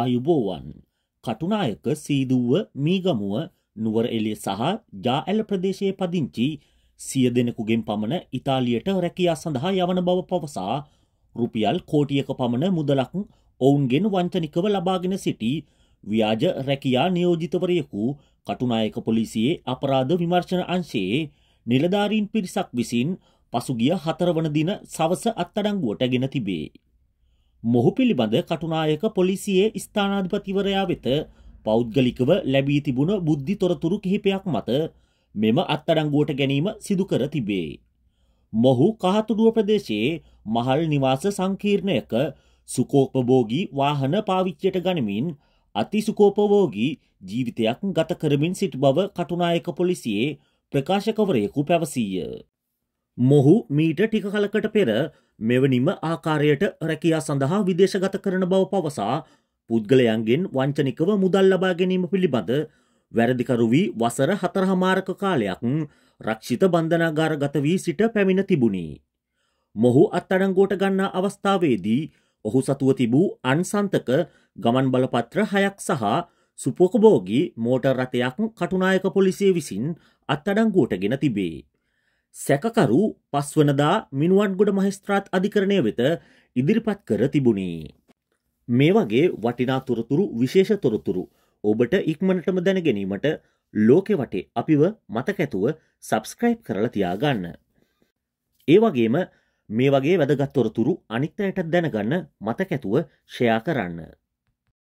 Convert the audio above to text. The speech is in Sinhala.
ආයුබෝවන් කටුනායක සීදුව මීගමුව නුවර එලිය සහ ජාඇල ප්‍රදේශයේ පදිංචි සිය දෙනෙකුගෙන් පමණ ඉතාලියට රැකයා සඳහා යවන බව පවසා රුපියල් කෝටියක පමණ මුදලක් ඔවුන්ගෙන් වංචනිකව ලබාගෙන සිටි ව්‍යාජ රැකයා නියෝජිතවරයෙකු කටුනායක පොලිසියේ අපරාධ විමර්ශන අංශයේ නිලධාරීන් පිරිසක් විසින් පසුගිය හතරවන දින සවස අත්තඩංගුවට ගෙන තිබේ. මොහු පිළිබඳ කටුනායක පොලිසියේ ස්ථානාධිපතිවරයා වෙත පෞද්ගලිකව ලැබී තිබුණ බුද්ධි තොරතුරු කිහිපයක් මත මෙම අත්තඩංගුවට ගැනීම සිදුකර තිබේ. මොහු කහතුඩුව ප්‍රදේශයේ මහල් නිවාස සංකීර්ණයක සුකෝපබෝගී වාහන පාවිච්චයට ගනිමින් අතිසුකෝපවෝගී ජීවිතයක් ගත කරමින් සිටි බව කටුනායක පොලිසියේ ප්‍රකාශකවරයෙකු පැවසීය. මොහු මීට ටික කලකට පෙර මෙවනිම ආකාරයට රැකයා සඳහා විදේශගත කරන බව පවසා පුද්ගලයන්ගෙන් වංචනිකව මුදල් ලබා ගැනීම පිළිබඳ වැරදිකරු වී වසර හතරහමාරක කාලයක් රක්ෂිත බන්ධනාගාරගත වී සිට පැමිණ තිබුණි. මොහු අත්තඩංගෝට ගන්නා අවස්ථාවේදී ඔහු සතුව තිබූ අන්සන්තක ගමන් බලපත්‍ර හයක් සහ සුපොකබෝගී මෝටර් රථයක් කටුනායක පොලිසිය විසින් අත්තඩංගුවට ගෙන තිබේ. සැකකරු පස්වනදා මිනුවන්ගොඩ මහිස්ත්‍රාත් අධිකරණය වෙත ඉදිරිපත් කර තිබුණේ. මේ වගේ වටිනා තොරතුරු විශේෂ තොරතුරු ඔබට ඉක්මනටම දැන ගැනීමට ලෝකෙ වටේ අපිව මතකැතුව සබස්ක්‍රයිබ් කරලා තියාගන්න. ඒ වගේම මේ වගේ වැදගත්තොරතුරු අනිත්තයටත් දැනගන්න මතකැතුව ෂයා කරන්න.